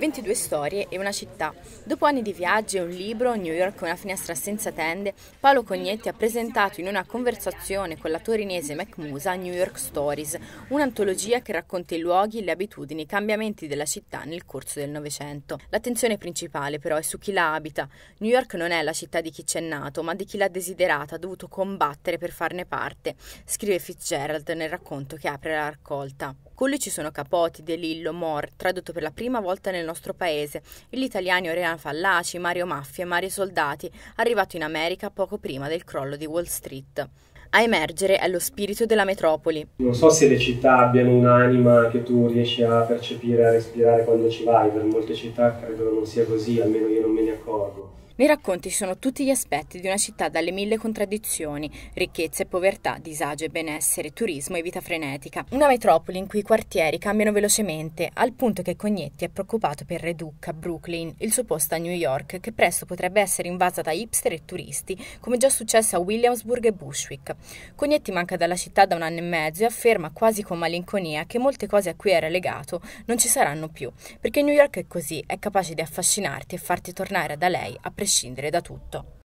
22 storie e una città. Dopo anni di viaggi e un libro, New York è una finestra senza tende, Paolo Cognetti ha presentato in una conversazione con la torinese Mac Musa New York Stories, un'antologia che racconta i luoghi, le abitudini, i cambiamenti della città nel corso del Novecento. L'attenzione principale però è su chi la abita. New York non è la città di chi c'è nato, ma di chi l'ha desiderata, ha dovuto combattere per farne parte, scrive Fitzgerald nel racconto che apre la raccolta. Con lui ci sono Capoti, De Lillo, Moore, tradotto per la prima volta nel nostro paese, gli italiani Oriana Fallaci, Mario Maffia e Mario Soldati, arrivato in America poco prima del crollo di Wall Street. A emergere è lo spirito della metropoli. Non so se le città abbiano un'anima che tu riesci a percepire, a respirare quando ci vai, per molte città credo non sia così, almeno io non me ne accorgo mi racconti sono tutti gli aspetti di una città dalle mille contraddizioni, ricchezze e povertà, disagio e benessere, turismo e vita frenetica. Una metropoli in cui i quartieri cambiano velocemente, al punto che Cognetti è preoccupato per Reduca, Brooklyn, il suo posto a New York, che presto potrebbe essere invasa da hipster e turisti, come già successo a Williamsburg e Bushwick. Cognetti manca dalla città da un anno e mezzo e afferma quasi con malinconia che molte cose a cui era legato non ci saranno più, perché New York è così, è capace di affascinarti e farti tornare da lei a prescindere prescindere da tutto.